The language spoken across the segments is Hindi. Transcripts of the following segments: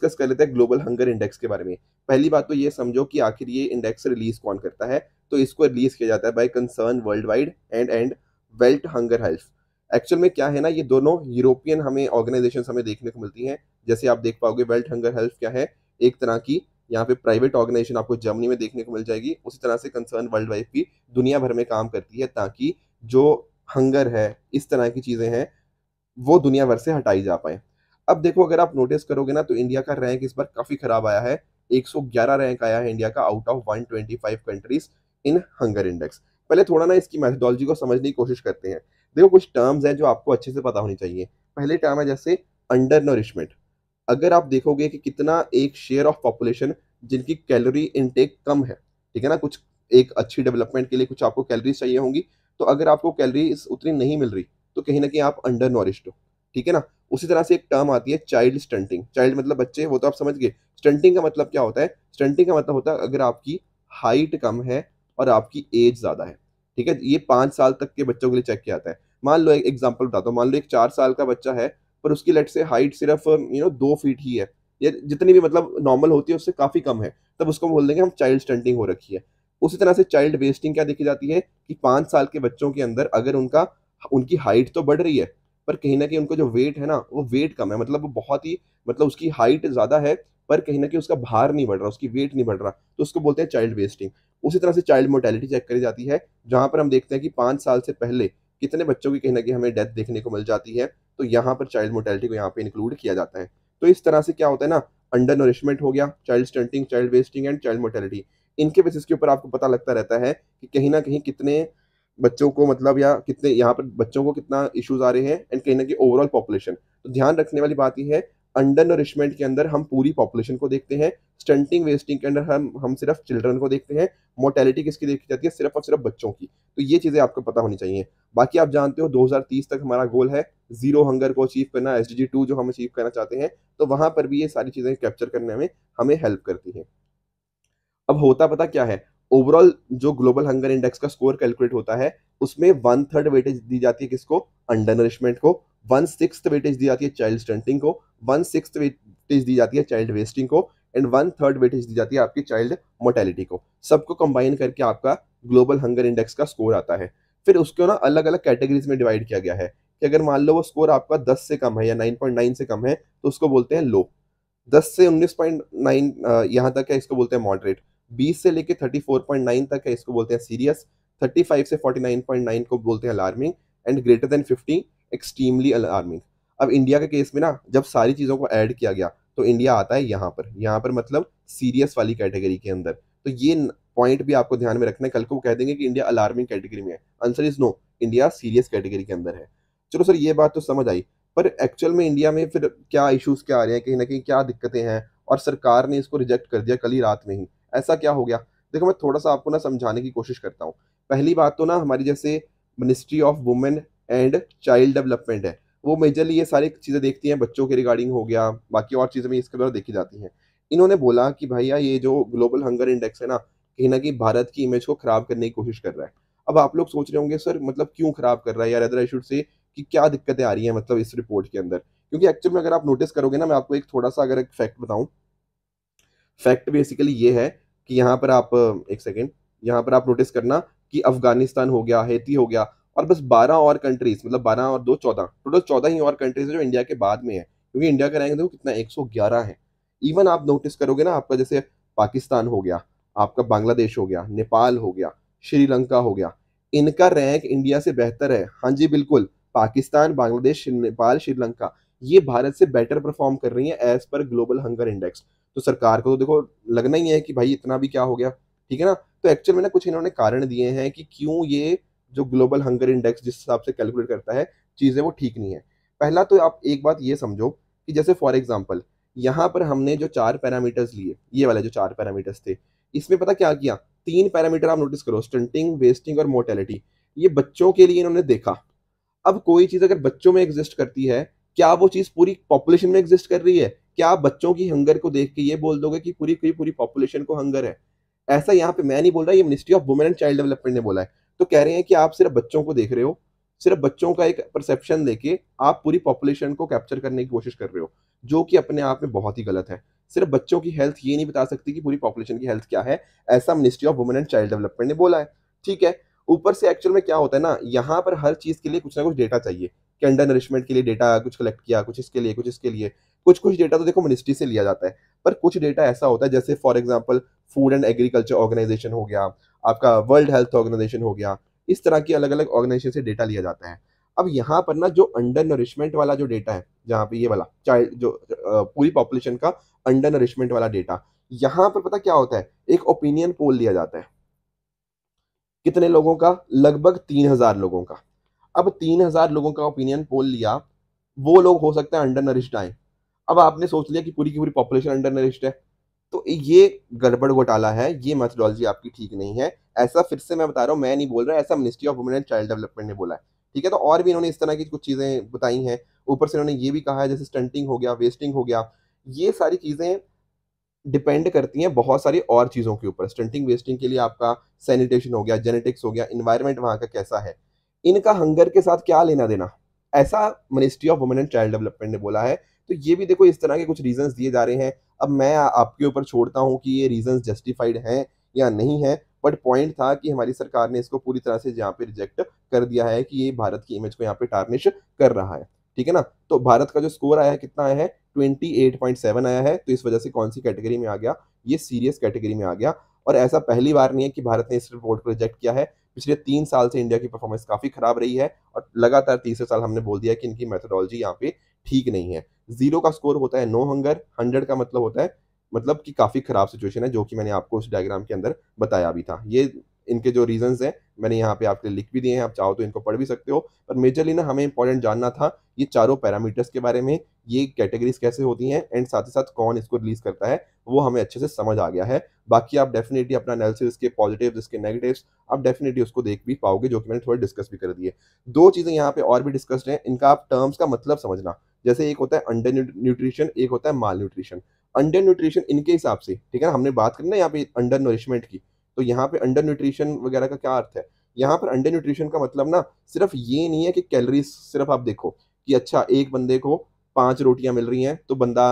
डिस्कस कर लेते हैं ग्लोबल हंगर इंडेक्स के बारे में पहली बात तो ये समझो कि आखिर ये इंडेक्स रिलीज कौन करता है तो इसको रिलीज किया जाता है by concern world wide and and Welt hunger health actual में क्या है ना ये दोनों यूरोपियन हमें ऑर्गेनाइजेशन हमें देखने को मिलती हैं जैसे आप देख पाओगे वेल्ट हंगर हेल्थ क्या है एक तरह की यहाँ पे प्राइवेट ऑर्गेनाइजेशन आपको जर्मनी में देखने को मिल जाएगी उसी तरह से कंसर्न वर्ल्ड वाइड भी दुनिया भर में काम करती है ताकि जो हंगर है इस तरह की चीज़ें हैं वो दुनिया भर से हटाई जा पाए अब देखो अगर आप नोटिस करोगे ना तो इंडिया का रैंक इस बार काफी खराब आया है 111 रैंक आया है इंडिया का out of 125 countries in hunger index पहले थोड़ा ना इसकी मैथडोलॉजी को समझने की कोशिश करते हैं देखो कुछ टर्म्स हैं जो आपको अच्छे से पता होनी चाहिए पहले टर्म है जैसे अंडर नरिशमेंट अगर आप देखोगे कि कितना एक शेयर ऑफ पॉपुलेशन जिनकी कैलोरी इनटेक कम है ठीक है ना कुछ एक अच्छी डेवलपमेंट के लिए कुछ आपको कैलोरीज चाहिए होंगी तो अगर आपको कैलोरीज उतनी नहीं मिल रही तो कहीं ना कहीं आप अंडर नॉरिश्ड हो ठीक है ना उसी तरह से एक टर्म आती है चाइल्ड स्टंटिंग चाइल्ड मतलब बच्चे वो तो आप समझ गए स्टंटिंग का मतलब क्या होता है स्टंटिंग का मतलब होता है अगर आपकी हाइट कम है और आपकी एज ज़्यादा है ठीक है ये पांच साल तक के बच्चों के लिए चेक किया जाता है मान लो एक एग्जाम्पल बताता हूँ मान लो एक चार साल का बच्चा है पर उसकी लेट से हाइट सिर्फ यू नो दो फीट ही है या जितनी भी मतलब नॉर्मल होती है उससे काफ़ी कम है तब उसको हम बोल देंगे हम चाइल्ड स्टंटिंग हो रखी है उसी तरह से चाइल्ड वेस्टिंग क्या देखी जाती है कि पांच साल के बच्चों के अंदर अगर उनका उनकी हाइट तो बढ़ रही है पर कहीं ना कहीं उनको जो वेट है ना वो वेट कम है मतलब वो बहुत ही मतलब उसकी हाइट ज़्यादा है पर कहीं ना कहीं उसका भार नहीं बढ़ रहा उसकी वेट नहीं बढ़ रहा तो उसको बोलते हैं चाइल्ड वेस्टिंग उसी तरह से चाइल्ड मोर्टेलिटी चेक करी जाती है जहाँ पर हम देखते हैं कि पाँच साल से पहले कितने बच्चों की कहीं ना कहीं हमें डेथ देखने को मिल जाती है तो यहाँ पर चाइल्ड मोर्टेलिटी को यहाँ पे इंक्लूड किया जाता है तो इस तरह से क्या होता है ना अंडर नरिशमेंट हो गया child stunting child wasting and child mortality इनके बेसिस के ऊपर आपको पता लगता रहता है कि कहीं ना कहीं कितने बच्चों को मतलब या कितने यहाँ पर बच्चों को कितना इश्यूज आ रहे हैं एंड कहीं ना कहीं ओवरऑल पॉपुलेशन तो ध्यान रखने वाली बात यह है अंडर नरिशमेंट के अंदर हम पूरी पॉपुलेशन को देखते हैं स्टंटिंग वेस्टिंग के अंदर हम हम सिर्फ चिल्ड्रन को देखते हैं मोर्टेलिटी किसकी देखी जाती है सिर्फ और सिर्फ बच्चों की तो ये चीज़ें आपको पता होनी चाहिए बाकी आप जानते हो 2030 तक हमारा गोल है जीरो हंगर को अचीव करना एस डी जो हम अचीव करना चाहते हैं तो वहाँ पर भी ये सारी चीज़ें कैप्चर करने में हमें हेल्प करती है अब होता पता क्या है ओवरऑल जो ग्लोबल हंगर इंडेक्स का स्कोर कैलकुलेट होता है उसमें वन थर्ड वेटेज दी जाती है किसको अंडर नरिशमेंट को वन सिक्स वेटेज दी जाती है चाइल्ड स्टंटिंग को वन सिक्स वेटेज दी जाती है चाइल्ड वेस्टिंग को एंड वन थर्ड वेटेज दी जाती है आपकी चाइल्ड मोर्टेलिटी को सबको कंबाइन करके आपका ग्लोबल हंगर इंडेक्स का स्कोर आता है फिर उसको ना अलग अलग कैटेगरीज में डिवाइड किया गया है कि अगर मान लो वो स्कोर आपका 10 से कम है या 9.9 से कम है तो उसको बोलते हैं लो 10 से 19.9 यहाँ तक है इसको बोलते हैं मॉडरेट बीस से लेकर थर्टी फोर पॉइंट नाइन तक है इसको बोलते हैं सीरियस थर्टी फाइव से फोर्टी पॉइंट नाइन को बोलते हैं alarming and greater than 50 extremely alarming अब इंडिया के केस में ना जब सारी चीज़ों को ऐड किया गया तो इंडिया आता है यहाँ पर यहाँ पर मतलब सीरियस वाली कैटेगरी के अंदर तो ये पॉइंट भी आपको ध्यान में रखना है कल को वो कह देंगे कि इंडिया अलार्मिंग कैटेगरी में है answer is no India serious category के अंदर है चलो सर ये बात तो समझ आई पर एक्चुअल में इंडिया में फिर क्या इश्यूज क्या आ रहे हैं कहीं ना कहीं क्या दिक्कतें हैं और सरकार ने इसको रिजेक्ट कर दिया कल ही रात में ही ऐसा क्या हो गया देखो मैं थोड़ा सा आपको ना समझाने की कोशिश करता हूँ पहली बात तो ना हमारी जैसे ministry of women and child development है वो मेजरली ये सारी चीज़ें देखती हैं बच्चों के रिगार्डिंग हो गया बाकी और चीज़ें भी इसके द्वारा देखी जाती हैं इन्होंने बोला कि भैया ये जो ग्लोबल हंगर इंडेक्स है ना कहीं ना कहीं भारत की इमेज को ख़राब करने की कोशिश कर रहा है अब आप लोग सोच रहे होंगे सर मतलब क्यों ख़राब कर रहा है यार अदर आई शुड से कि क्या दिक्कतें आ रही हैं मतलब इस रिपोर्ट के अंदर क्योंकि एक्चुअल में अगर आप नोटिस करोगे ना मैं आपको एक थोड़ा सा अगर एक फैक्ट बताऊँ फैक्ट बेसिकली ये है कि यहाँ पर आप एक सेकेंड यहाँ पर आप नोटिस करना कि अफगानिस्तान हो गया हैती हो गया और बस बारह और कंट्रीज मतलब बारह और दो चौदह टोटल चौदह ही और कंट्रीज है जो इंडिया के बाद में है क्योंकि इंडिया का रैंक देखो कितना एक सौ ग्यारह है इवन आप नोटिस करोगे ना आपका जैसे पाकिस्तान हो गया आपका बांग्लादेश हो गया नेपाल हो गया श्रीलंका हो गया इनका रैंक इंडिया से बेहतर है हाँ जी बिल्कुल पाकिस्तान बांग्लादेश नेपाल श्रीलंका ये भारत से बेटर परफॉर्म कर रही है as per global hunger index तो सरकार को तो देखो लगना ही है कि भाई इतना भी क्या हो गया ठीक है ना तो एक्चुअल में ना कुछ इन्होंने कारण दिए हैं कि क्यों ये जो ग्लोबल हंगर इंडेक्स जिस हिसाब से कैलकुलेट करता है चीज़ें वो ठीक नहीं है पहला तो आप एक बात ये समझो कि जैसे फॉर एग्जाम्पल यहाँ पर हमने जो चार पैरामीटर्स लिए ये वाले जो चार पैरामीटर्स थे इसमें पता क्या किया तीन पैरामीटर आप नोटिस करो स्टंटिंग वेस्टिंग और मोर्टेलिटी ये बच्चों के लिए इन्होंने देखा अब कोई चीज़ अगर बच्चों में एग्जिस्ट करती है क्या वो चीज़ पूरी पॉपुलेशन में एग्जिस्ट कर रही है क्या बच्चों की हंगर को देख के ये बोल दोगे कि पूरी पूरी पूरी पॉपुलेशन को हंगर है ऐसा यहाँ पे मैं नहीं बोल रहा ये ministry of women and child development ने बोला है तो कह रहे हैं कि आप सिर्फ बच्चों को देख रहे हो सिर्फ बच्चों का एक परसेप्शन लेके आप पूरी पॉपुलेशन को कैप्चर करने की कोशिश कर रहे हो जो कि अपने आप में बहुत ही गलत है सिर्फ बच्चों की हेल्थ ये नहीं बता सकती कि पूरी पॉपुलेशन की हेल्थ क्या है ऐसा ministry of women and child development ने बोला है ठीक है ऊपर से एक्चुअल में क्या होता है ना यहाँ पर हर चीज़ के लिए कुछ ना कुछ डेटा चाहिए कि अंडर नरिशमेंट के लिए डेटा कुछ कलेक्ट किया कुछ इसके लिए कुछ इसके लिए कुछ कुछ डेटा तो देखो मिनिस्ट्री से लिया जाता है पर कुछ डेटा ऐसा होता है जैसे for example food and agriculture organisation हो गया आपका वर्ल्ड हेल्थ ऑर्गेनाइजेशन हो गया इस तरह की अलग अलग ऑर्गेनाइजेशन से डेटा लिया जाता है अब यहाँ पर ना जो अंडर नरिशमेंट वाला जो डेटा है जहाँ पे ये वाला चाइल्ड जो पूरी पॉपुलेशन का अंडर नरिशमेंट वाला डेटा यहाँ पर पता क्या होता है एक ओपिनियन पोल लिया जाता है कितने लोगों का लगभग तीन हजार लोगों का अब तीन हजार लोगों का ओपिनियन पोल लिया वो लोग हो सकता है अंडर नरिश्ड आए अब आपने सोच लिया कि पूरी की पूरी पॉपुलेशन अंडर नरिस्ट है तो ये गड़बड़ घोटाला है ये मैथडोलॉजी आपकी ठीक नहीं है ऐसा फिर से मैं बता रहा हूँ मैं नहीं बोल रहा ऐसा ministry of women and child development ने बोला है ठीक है तो और भी इन्होंने इस तरह की कुछ चीज़ें बताई हैं ऊपर से इन्होंने ये भी कहा है जैसे स्टंटिंग हो गया वेस्टिंग हो गया ये सारी चीज़ें डिपेंड करती हैं बहुत सारी और चीज़ों के ऊपर स्टंटिंग वेस्टिंग के लिए आपका सैनिटेशन हो गया जेनेटिक्स हो गया इन्वायरमेंट वहाँ का कैसा है इनका हंगर के साथ क्या लेना देना ऐसा ministry of women and child development ने बोला है तो ये भी देखो इस तरह के कुछ रीजंस दिए जा रहे हैं अब मैं आपके ऊपर छोड़ता हूँ कि ये रीजंस जस्टिफाइड हैं या नहीं है बट पॉइंट था कि हमारी सरकार ने इसको पूरी तरह से यहाँ पे रिजेक्ट कर दिया है कि ये भारत की इमेज को यहाँ पे टार्निश कर रहा है ठीक है ना तो भारत का जो स्कोर आया है कितना आया है ट्वेंटी एट पॉइंट सेवन आया है तो इस वजह से कौन सी कैटेगरी में आ गया ये सीरियस कैटेगरी में आ गया और ऐसा पहली बार नहीं है कि भारत ने इस रिपोर्ट को रिजेक्ट किया है पिछले तीन साल से इंडिया की परफॉर्मेंस काफ़ी खराब रही है और लगातार तीसरे साल हमने बोल दिया कि इनकी मेथोडोलॉजी यहाँ पे ठीक नहीं है जीरो का स्कोर होता है नो हंगर हंड्रेड का मतलब होता है मतलब कि काफ़ी ख़राब सिचुएशन है जो कि मैंने आपको उस डायग्राम के अंदर बताया भी था ये इनके जो रीजन हैं मैंने यहाँ पे आपके लिख भी दिए हैं आप चाहो तो इनको पढ़ भी सकते हो पर मेजरली ना हमें इंपॉर्टेंट जानना था ये चारों पैरामीटर्स के बारे में ये कैटेगरीज कैसे होती हैं एंड साथ ही साथ कौन इसको रिलीज करता है वो हमें अच्छे से समझ आ गया है बाकी आप डेफिनेटली अपना एनालिसिस इसके पॉजिटिव इसके नेगेटिव्स आप डेफिनेटली उसको देख भी पाओगे जो कि मैंने थोड़े डिस्कस भी कर दिए दो चीज़ें यहाँ पे और भी डिस्कस्ड हैं इनका आप टर्म्स का मतलब समझना जैसे एक होता है अंडर न्यूट्रिशन एक होता है माल न्यूट्रिशन अंडर न्यूट्रिशन इनके हिसाब से ठीक है ना हमने बात करी ना यहाँ पे अंडर नरिशमेंट की तो यहाँ पे अंडर न्यूट्रिशन वगैरह का क्या अर्थ है यहाँ पर अंडर न्यूट्रिशन का मतलब ना सिर्फ ये नहीं है कि कैलोरीज सिर्फ आप देखो कि अच्छा एक बंदे को पांच रोटियां मिल रही हैं तो बंदा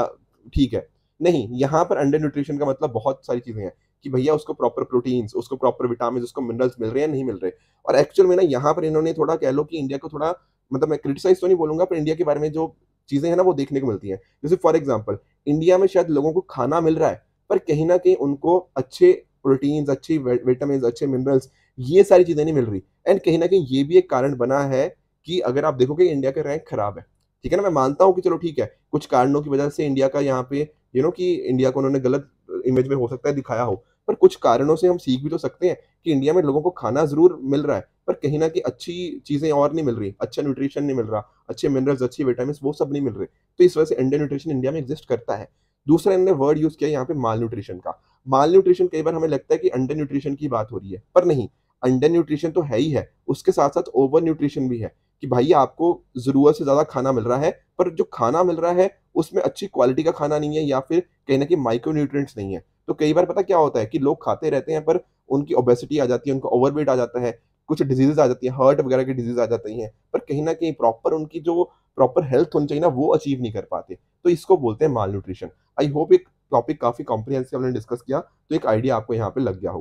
ठीक है नहीं यहाँ पर अंडर न्यूट्रिशन का मतलब बहुत सारी चीज़ें हैं कि भैया उसको प्रॉपर प्रोटीन्स उसको प्रॉपर विटामिन उसको मिनरल्स मिल रहे हैं नहीं मिल रहे और एक्चुअल में ना यहाँ पर इन्होंने थोड़ा कह लो कि इंडिया को थोड़ा मतलब मैं क्रिटिसाइज तो नहीं बोलूंगा पर इंडिया के बारे में जो चीज़ें हैं ना वो देखने को मिलती हैं जैसे फॉर एग्जाम्पल इंडिया में शायद लोगों को खाना मिल रहा है पर कहीं ना कहीं उनको अच्छे प्रोटीन्स अच्छी विटामिन अच्छे मिनरल्स ये सारी चीज़ें नहीं मिल रही एंड कहीं ना कहीं ये भी एक कारण बना है कि अगर आप देखोगे इंडिया का रैंक खराब है ठीक है ना मैं मानता हूँ कि चलो ठीक है कुछ कारणों की वजह से इंडिया का यहाँ पे यू नो कि इंडिया को उन्होंने गलत इमेज में हो सकता है दिखाया हो पर कुछ कारणों से हम सीख भी तो सकते हैं कि इंडिया में लोगों को खाना जरूर मिल रहा है पर कहीं ना कहीं अच्छी चीज़ें और नहीं मिल रही अच्छा न्यूट्रिशन नहीं मिल रहा अच्छे मिनरल्स अच्छे विटामिन वो सब नहीं मिल रहे तो इस वजह से इंडियन न्यूट्रिशन इंडिया में एग्जिस्ट करता है दूसरा इन्होंने वर्ड यूज़ किया यहाँ पे माल न्यूट्रिशन का माल न्यूट्रिशन कई बार हमें लगता है कि अंडर न्यूट्रिशन की बात हो रही है पर नहीं अंडर न्यूट्रिशन तो है ही है उसके साथ साथ ओवर न्यूट्रिशन भी है कि भाई आपको ज़रूरत से ज़्यादा खाना मिल रहा है पर जो खाना मिल रहा है उसमें अच्छी क्वालिटी का खाना नहीं है या फिर कहीं ना कहीं माइक्रो न्यूट्रिएंट्स नहीं है तो कई बार पता क्या होता है कि लोग खाते रहते हैं पर उनकी ओबेसिटी आ जाती है उनका ओवरवेट आ जाता है कुछ डिजीजेज आ जाती हैं हार्ट वगैरह की डिजीज आ जाती हैं पर कहीं ना कहीं प्रॉपर उनकी जो प्रॉपर हेल्थ होनी चाहिए ना वो अचीव नहीं कर पाते तो इसको बोलते हैं माल न्यूट्रिशन आई होप एक टॉपिक काफ़ी कॉम्प्रिहेंसिव हमने डिस्कस किया तो एक आइडिया आपको यहाँ पे लग गया होगा